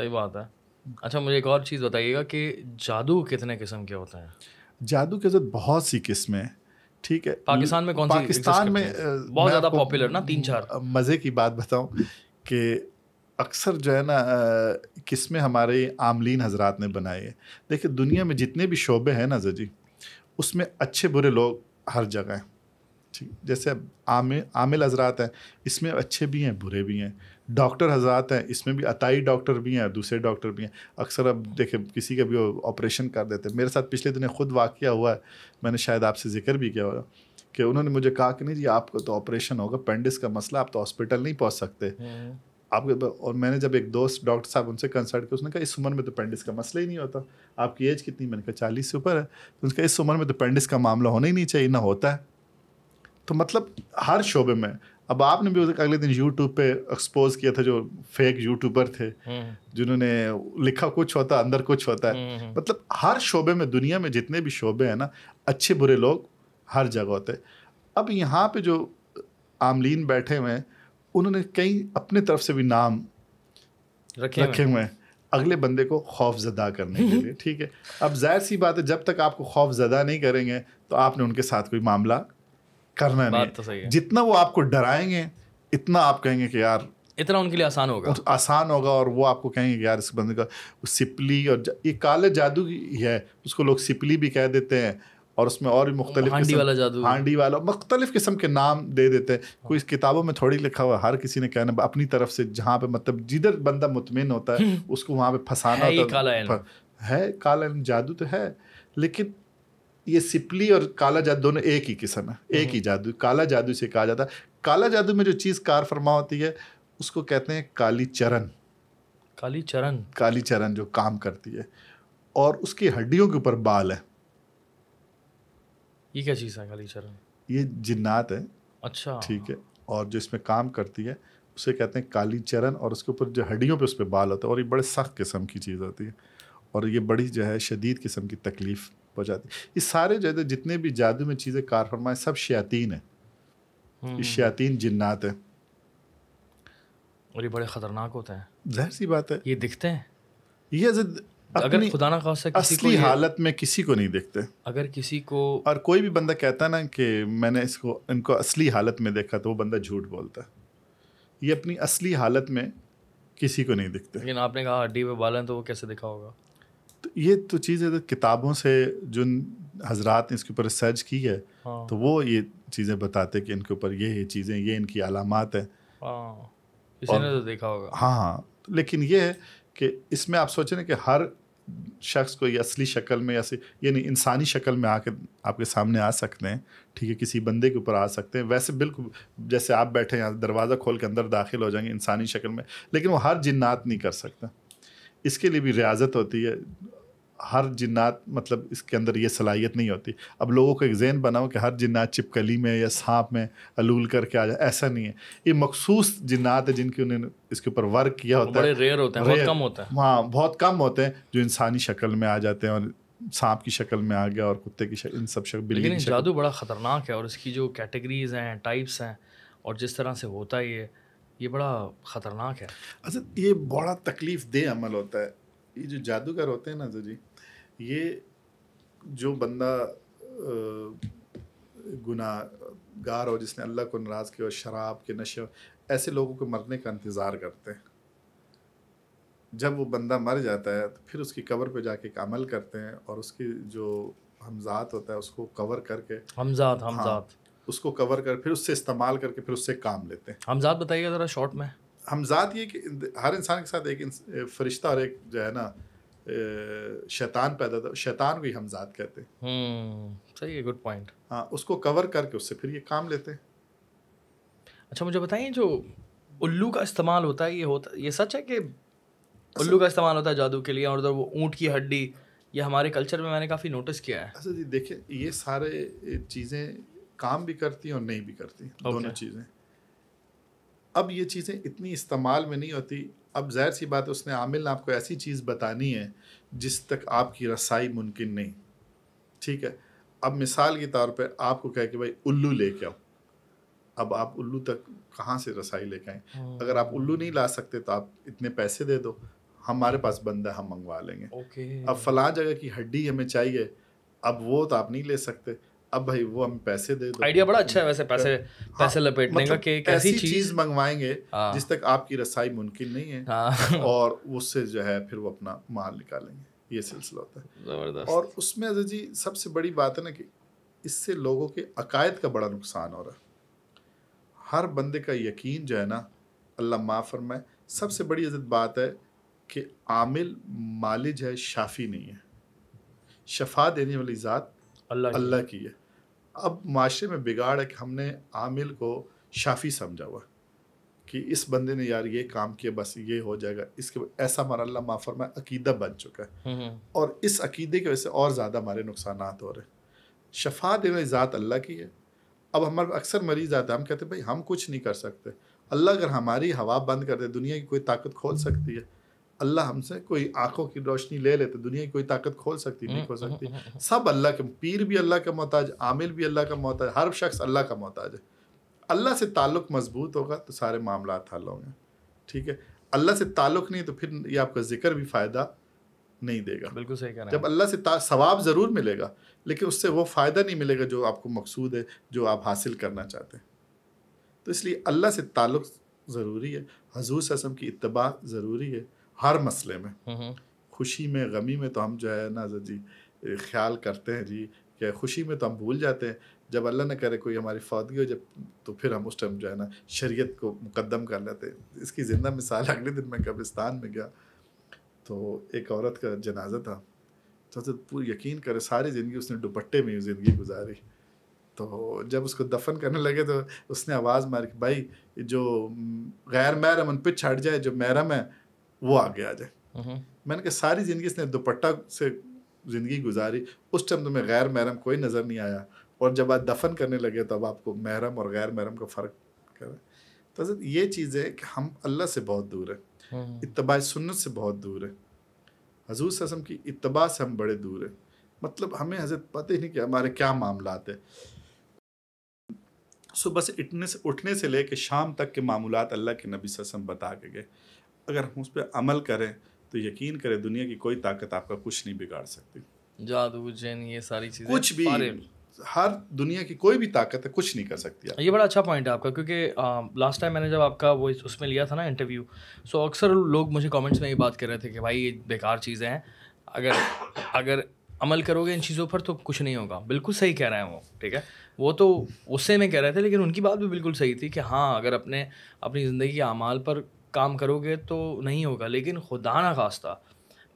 सही बात है अच्छा मुझे एक और चीज़ बताइएगा कि जादू कितने किस्म के होते हैं जादू के साथ बहुत सी किस्में ठीक है पाकिस्तान में कौन पाकिस्तान में बहुत ज़्यादा पॉपुलर ना तीन चार मज़े की बात बताऊँ कि अक्सर जो है ना किस्में हमारे आमलिन हजरात ने बनाई है देखिए दुनिया में जितने भी शोबे हैं ना जी उसमें अच्छे बुरे लोग हर जगह हैं ठीक जैसे आमिल आमिल हजरात हैं इसमें अच्छे भी हैं बुरे भी हैं डॉक्टर हजरात हैं इसमें भी अताई डॉक्टर भी हैं दूसरे डॉक्टर भी हैं अक्सर अब देखें किसी का भी ऑपरेशन कर देते हैं मेरे साथ पिछले दिन खुद वाक़ हुआ है मैंने शायद आपसे जिक्र भी किया होगा कि उन्होंने मुझे कहा कि नहीं जी आपको तो ऑपरेशन होगा पेंडिस का मसला आप तो हॉस्पिटल नहीं पहुँच सकते हम्म। आपके और मैंने जब एक दोस्त डॉक्टर साहब उनसे कंसल्ट किया उसने कहा इस उम्र में तो पेंडिस का मसला ही नहीं होता आपकी एज कितनी मैंने कहा चालीस से ऊपर है तो उसने कहा इस उम्र में तो पेंडिस का मामला होना ही नहीं चाहिए ना होता है तो मतलब हर शोबे में अब आपने भी अगले दिन यूट्यूब पे एक्सपोज किया था जो फेक यूट्यूबर थे हम्म। जिन्होंने लिखा कुछ होता अंदर कुछ होता है हम्म। मतलब हर शोबे में दुनिया में जितने भी शोबे हैं ना अच्छे बुरे लोग हर जगह होते अब यहाँ पे जो आमलिन बैठे हुए हैं उन्होंने कई अपने तरफ से भी नाम रखे, रखे हुए हैं अगले बंदे को खौफ ज़दा करने के लिए ठीक है अब जाहिर सी बात है जब तक आपको खौफ ज़दा नहीं करेंगे तो आपने उनके साथ कोई मामला करना नहीं तो सही है जितना वो आपको डराएंगे इतना आप कहेंगे कि यार इतना उनके लिए आसान होगा आसान होगा और वो आपको कहेंगे कि यार इस बंदे का सिपली और ये काले जादू है उसको लोग सिपली भी कह देते हैं और उसमें और भी मुख्तलिफ हांडी वाला जादू हांडी वाला मुख्तलिफ किस्म के नाम दे देते हैं हाँ। कोई किताबों में थोड़ी लिखा हुआ हर किसी ने कहना अपनी तरफ से जहाँ पे मतलब जिधर बंदा मुतमिन होता है उसको वहाँ पे फंसाना है काला जादू तो है लेकिन ये सिपली और काला जादू दोनों एक ही किस्म है एक हम्म। ही जादू काला जादू से कहा जाता है काला जादू में जो चीज़ कार फरमा होती है उसको कहते हैं काली चरण काली चरण काली चरण जो काम करती है और उसकी हड्डियों के ऊपर बाल है ये क्या चीज़ है काली चरण ये जिन्नात है अच्छा ठीक है और जो इसमें काम करती है उसे कहते हैं काली चरण और उसके ऊपर जो हड्डियों पे उस पर बाल होता है और ये बड़े सख्त किस्म की चीज़ होती है और ये बड़ी जो है शदीद किस्म की तकलीफ़ पहुँचाती ये सारे जैसे जितने भी जादू में चीज़ें कार फरमाए सब शयातीन है ये हम्म। शयातीन जिन्नात है और ये बड़े ख़तरनाक होते हैं जहर सी बात है ये दिखते हैं ये अगर खुदा ना खास असली को हालत में किसी को नहीं देखते अगर किसी को और कोई भी बंदा कहता है ना कि मैंने इसको इनको असली हालत में देखा तो वो बंदा झूठ बोलता है ये अपनी असली हालत में किसी को नहीं दिखते लेकिन आपने कहा हड्डी पे बाल है तो वो कैसे दिखा होगा ये तो चीज़ है तो किताबों से जिन हजरात ने इसके ऊपर रिसर्च की है हाँ। तो वो ये चीज़ें बताते कि इनके ऊपर ये ये चीज़ें ये इनकी अलामत हैं हाँ, और, ने तो देखा होगा हाँ हाँ लेकिन ये है कि इसमें आप सोचें कि हर शख्स को ये असली शक्ल में या नहीं इंसानी शक्ल में आके आपके सामने आ सकते हैं ठीक है किसी बंदे के ऊपर आ सकते हैं वैसे बिल्कुल जैसे आप बैठे यहाँ दरवाज़ा खोल के अंदर दाखिल हो जाएंगे इंसानी शक्ल में लेकिन वो हर जिन्नात नहीं कर सकता इसके लिए भी रियाजत होती है हर जिन्नात मतलब इसके अंदर ये सलाहियत नहीं होती अब लोगों को एक जहन बनाओ कि हर जिन्नात चिपकली में या सांप में अलूल करके आ जाए ऐसा नहीं है ये मखसूस जिन्नात है जिनकी उन्होंने इसके ऊपर वर्क किया होता बड़े है रेयर होते हैं बहुत कम होता है हाँ बहुत कम होते हैं जो इंसानी शक्ल में आ जाते हैं और सांप की शक्ल में आ गया और कुत्ते की शक्ल इन सब शक्ल जादू बड़ा ख़तरनाक है और इसकी जो कैटेगरीज हैं टाइप्स हैं और जिस तरह से होता है ये ये बड़ा ख़तरनाक है अच्छा ये बड़ा तकलीफ़ दे अमल होता है ये जो जादूगर होते हैं ना जो जी ये जो बंदा गुनागार हो जिसने अल्लाह को नाराज़ किया और शराब के नशे ऐसे लोगों को मरने का इंतज़ार करते हैं जब वो बंदा मर जाता है तो फिर उसकी कबर पे जाके अमल करते हैं और उसकी जो हमजात होता है उसको कवर करके हमजात हमजात हाँ, उसको कवर कर फिर उससे इस्तेमाल करके फिर उससे काम लेते हैं हमजात बताइएगा ज़रा शॉर्ट में हमजात ये कि हर इंसान के साथ एक फरिश्ता और एक जो है ना शैतान पैदा था शैतान को ही जात कहते हैं हम्म, सही है गुड पॉइंट हाँ उसको कवर करके उससे फिर ये काम लेते हैं अच्छा मुझे बताइए जो उल्लू का इस्तेमाल होता है ये होता ये सच है कि उल्लू का इस्तेमाल होता है जादू के लिए और उधर वो ऊँट की हड्डी ये हमारे कल्चर में मैंने काफ़ी नोटिस किया है अच्छा जी देखिए ये सारे चीज़ें काम भी करती हैं और नहीं भी करती दोनों चीज़ें अब ये चीज़ें इतनी इस्तेमाल में नहीं होती अब जाहिर सी बात है उसने आमिल ने आपको ऐसी चीज़ बतानी है जिस तक आपकी रसाई मुमकिन नहीं ठीक है अब मिसाल के तौर पर आपको कहे कि भाई उल्लू लेके आओ अब आप उल्लू तक कहाँ से रसाई लेके आए हाँ। अगर आप उल्लू नहीं ला सकते तो आप इतने पैसे दे दो हमारे पास बंदा हम मंगवा लेंगे अब फला जगह की हड्डी हमें चाहिए अब वो तो आप नहीं ले सकते अब भाई वो हम पैसे दे दो आइडिया बड़ा अच्छा है वैसे पैसे हाँ, पैसे लपेटने मतलब का कि कैसी चीज मंगवाएंगे हाँ, जिस तक आपकी रसाई मुमकिन नहीं है हाँ, और उससे जो है फिर वो अपना माल निकालेंगे ये सिलसिला होता है और उसमें अजय जी सबसे बड़ी बात है ना कि इससे लोगों के अकायद का बड़ा नुकसान हो रहा है हर बंदे का यकीन जो है ना अल्लाह माफ़ फरमाए सबसे बड़ी अजत बात है कि आमिल मालिज है शाफी नहीं है शफा देने वाली ज़ात अल्लाह अल्लाह की है अब माशरे में बिगाड़ है कि हमने आमिल को शाफी समझा हुआ कि इस बंदे ने यार ये काम किया बस ये हो जाएगा इसके ऐसा हमारा अल्लाह माफ़र में अकीदा बन चुका है हम्म, हम्म। और इस अकीदे की वजह से और ज़्यादा हमारे नुकसान हो रहे हैं शफा देना ज़ात अल्लाह की है अब हमारे अक्सर मरीज आते हैं हम कहते हैं भाई हम कुछ नहीं कर सकते अल्लाह अगर हमारी हवा बंद कर दे दुनिया की कोई ताकत खोल सकती है अल्लाह हमसे कोई आंखों की रोशनी ले लेते दुनिया की कोई ताकत खोल सकती नहीं खोल सकती हम्म, हम्म, हम्म, सब अल्लाह के पीर भी अल्लाह का मोहताज आमिल भी अल्लाह का मोहताज हर शख्स अल्लाह का मोहताज है अल्लाह से ताल्लुक़ मजबूत होगा तो सारे मामला हल होंगे ठीक है अल्लाह से ताल्लुक़ नहीं तो फिर ये आपका जिक्र भी फ़ायदा नहीं देगा बिल्कुल सही कहना जब अल्लाह से सवाब ज़रूर मिलेगा लेकिन उससे वो फ़ायदा नहीं मिलेगा जो आपको मकसूद है जो आप हासिल करना चाहते हैं तो इसलिए अल्लाह से ताल्लुक़ ज़रूरी है हजूर ससम की इतबा ज़रूरी है हर मसले में खुशी में गमी में तो हम जो है ना जी ख्याल करते हैं जी कि खुशी में तो हम भूल जाते हैं जब अल्लाह ने करे कोई हमारी फौदगी हो जब तो फिर हम उस टाइम जो है ना शरीयत को मुकदम कर लेते हैं इसकी ज़िंदा मिसाल अगले दिन मैं कब्रिस्तान में गया तो एक औरत का जनाजा था तो, तो पूरी यकीन करे सारी ज़िंदगी उसने दुपट्टे में ज़िंदगी गुजारी तो जब उसको दफन करने लगे तो उसने आवाज़ मारी भाई जो गैर महरम उन पर छट जाए जो महरम है वो आगे आ जाए मैंने कहा सारी ज़िंदगी इसने दुपट्टा से ज़िंदगी गुजारी उस टाइम तुम्हें तो गैर महरम कोई नज़र नहीं आया और जब आप दफन करने लगे तब आपको महरम और गैर महरम का फ़र्क करें तो ये चीज़ है कि हम अल्लाह से बहुत दूर हैं हम्म। इतबा सुन्नत से बहुत दूर है हजूर ससम की इतबा से हम बड़े दूर हैं मतलब हमें हजरत पता ही नहीं कि हमारे क्या मामला है सुबह से इटने से उठने से लेके शाम तक के मामूलत अल्लाह के नबी ससम बता के गए अगर हम उस पर अमल करें तो यकीन करें दुनिया की कोई ताकत आपका कुछ नहीं बिगाड़ सकती जादू जैन ये सारी चीज़ें कुछ भी हर दुनिया की कोई भी ताकत है कुछ नहीं कर सकती ये बड़ा अच्छा पॉइंट है आपका क्योंकि लास्ट टाइम मैंने जब आपका वो उसमें लिया था ना इंटरव्यू सो अक्सर लोग मुझे कमेंट्स में ये बात कर रहे थे कि भाई ये बेकार चीज़ें हैं अगर अगर अमल करोगे इन चीज़ों पर तो कुछ नहीं होगा बिल्कुल सही कह रहे हैं वो ठीक है वो तो उससे में कह रहे थे लेकिन उनकी बात भी बिल्कुल सही थी कि हाँ अगर अपने अपनी ज़िंदगी के अमाल पर काम करोगे तो नहीं होगा लेकिन खुदा ना खास्ता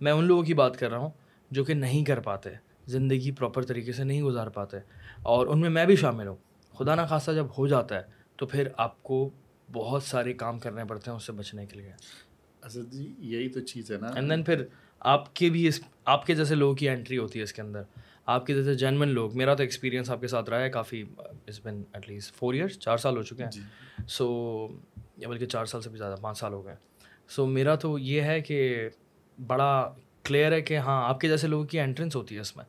मैं उन लोगों की बात कर रहा हूँ जो कि नहीं कर पाते ज़िंदगी प्रॉपर तरीके से नहीं गुजार पाते और उनमें मैं भी शामिल हूँ खुदा ना खास्ता जब हो जाता है तो फिर आपको बहुत सारे काम करने पड़ते हैं उससे बचने के लिए असद जी यही तो चीज़ है ना एंड देन फिर आपके भी इस आपके जैसे लोगों की एंट्री होती है इसके अंदर आपके जैसे जनमन लोग मेरा तो एक्सपीरियंस आपके साथ रहा है काफ़ी इस बिन एटलीस्ट फोर ईयर्स चार साल हो चुके हैं सो so, या बल्कि चार साल से भी ज़्यादा पाँच साल हो गए सो so, मेरा तो ये है कि बड़ा क्लियर है कि हाँ आपके जैसे लोगों की एंट्रेंस होती है इसमें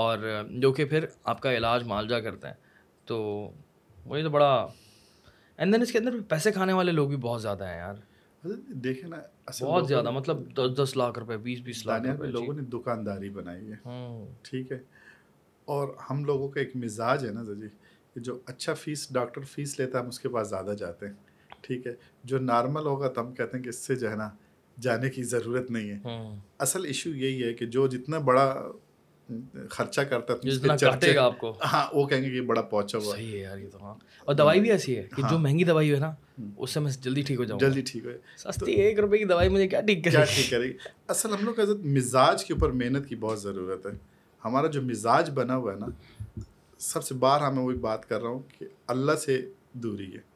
और जो कि फिर आपका इलाज मालजा करते हैं तो वही तो बड़ा एंड देन इसके अंदर पैसे खाने वाले लोग भी बहुत ज़्यादा हैं यार मतलब देखे ना बहुत ज़्यादा मतलब दस दस लाख रुपए बीस बीस लाख रुपए लोगों ने दुकानदारी बनाई है हम्म। ठीक है और हम लोगों का एक मिजाज है ना जी जो अच्छा फीस डॉक्टर फीस लेता है हम उसके पास ज़्यादा जाते हैं ठीक है जो नॉर्मल होगा तो हम कहते हैं कि इससे जो है ना जाने की ज़रूरत नहीं है हम्म। असल इशू यही है कि जो जितना बड़ा खर्चा करता है आपको हाँ वो कहेंगे कि बड़ा पहुंचा हुआ सही है यार ये तो हाँ और दवाई भी ऐसी है कि हाँ। जो महंगी दवाई है ना हम्म। उससे मैं जल्दी ठीक हो जाऊँ जल्दी ठीक हो सस्ती तो, एक रुपए की दवाई मुझे क्या ठीक क्या ठीक करेगी असल हम लोग का मिजाज के ऊपर मेहनत की बहुत ज़रूरत है हमारा जो मिजाज बना हुआ है ना सबसे बार हमें हाँ, वही बात कर रहा हूँ कि अल्लाह से दूरी है